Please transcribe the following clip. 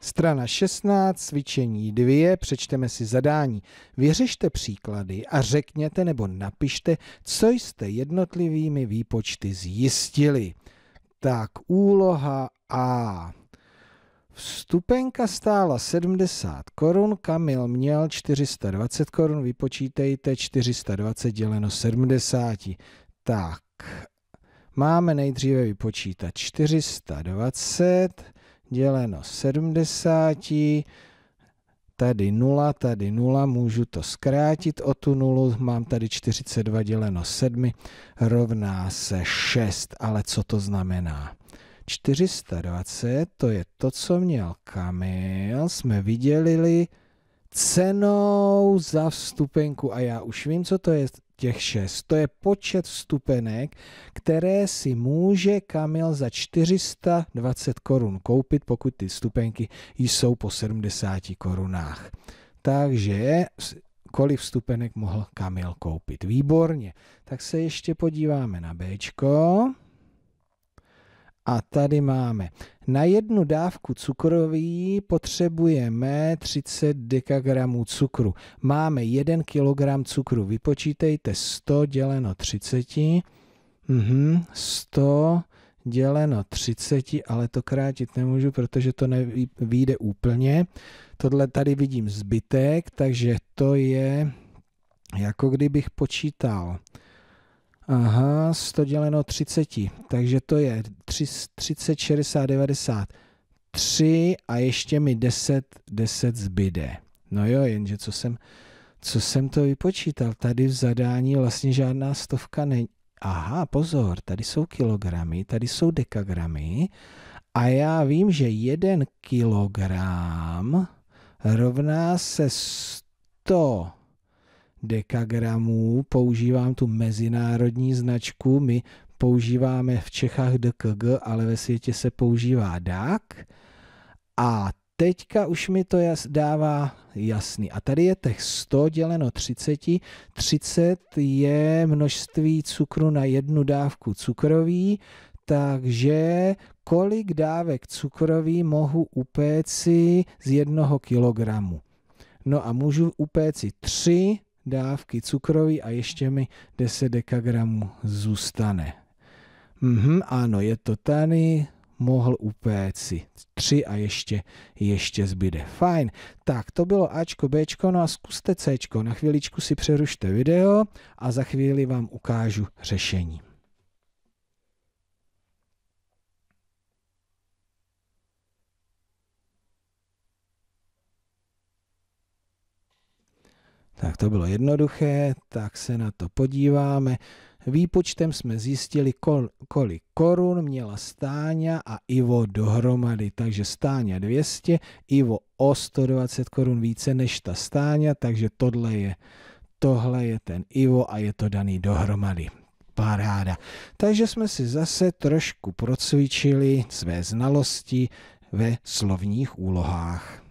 Strana 16, cvičení 2, přečteme si zadání. Vyřešte příklady a řekněte nebo napište, co jste jednotlivými výpočty zjistili. Tak úloha A. Vstupenka stála 70 korun, Kamil měl 420 korun, vypočítejte 420 děleno 70. Tak, máme nejdříve vypočítat 420 děleno 70, tady 0, tady 0, můžu to zkrátit o tu 0, mám tady 42 děleno 7, rovná se 6, ale co to znamená? 420, to je to, co měl Kamil, jsme viděli cenou za vstupenku a já už vím, co to je těch šest. To je počet vstupenek, které si může Kamil za 420 korun koupit, pokud ty vstupenky jsou po 70 korunách. Takže kolik vstupenek mohl Kamil koupit. Výborně. Tak se ještě podíváme na Bčko. A tady máme. Na jednu dávku cukroví potřebujeme 30 dekagramů cukru. Máme 1 kg cukru. Vypočítejte 100 děleno 30. Mhm, 100 děleno 30, ale to krátit nemůžu, protože to nevýjde úplně. Tohle tady vidím zbytek, takže to je jako kdybych počítal Aha, 100 děleno 30, takže to je 3, 30, 60, 90, 3 a ještě mi 10, 10 zbyde. No jo, jenže co jsem, co jsem to vypočítal? Tady v zadání vlastně žádná stovka není. Aha, pozor, tady jsou kilogramy, tady jsou dekagramy a já vím, že jeden kilogram rovná se 100 dekagramů, používám tu mezinárodní značku, my používáme v Čechách DKG, ale ve světě se používá DAK a teďka už mi to jas, dává jasný. A tady je těch 100 děleno 30. 30 je množství cukru na jednu dávku cukroví, takže kolik dávek cukroví mohu upéci z jednoho kilogramu. No a můžu upéci tři dávky cukroví a ještě mi 10 dekagramů zůstane. Mhm, ano, je to tady, mohl si tři a ještě, ještě zbyde. Fajn, tak to bylo Ačko, Bčko, no a zkuste Cčko. Na chvíličku si přerušte video a za chvíli vám ukážu řešení. Tak to bylo jednoduché, tak se na to podíváme. Výpočtem jsme zjistili, kol, kolik korun měla Stáňa a Ivo dohromady. Takže Stáňa 200, Ivo o 120 korun více než ta Stáňa, takže tohle je, tohle je ten Ivo a je to daný dohromady. Paráda. Takže jsme si zase trošku procvičili své znalosti ve slovních úlohách.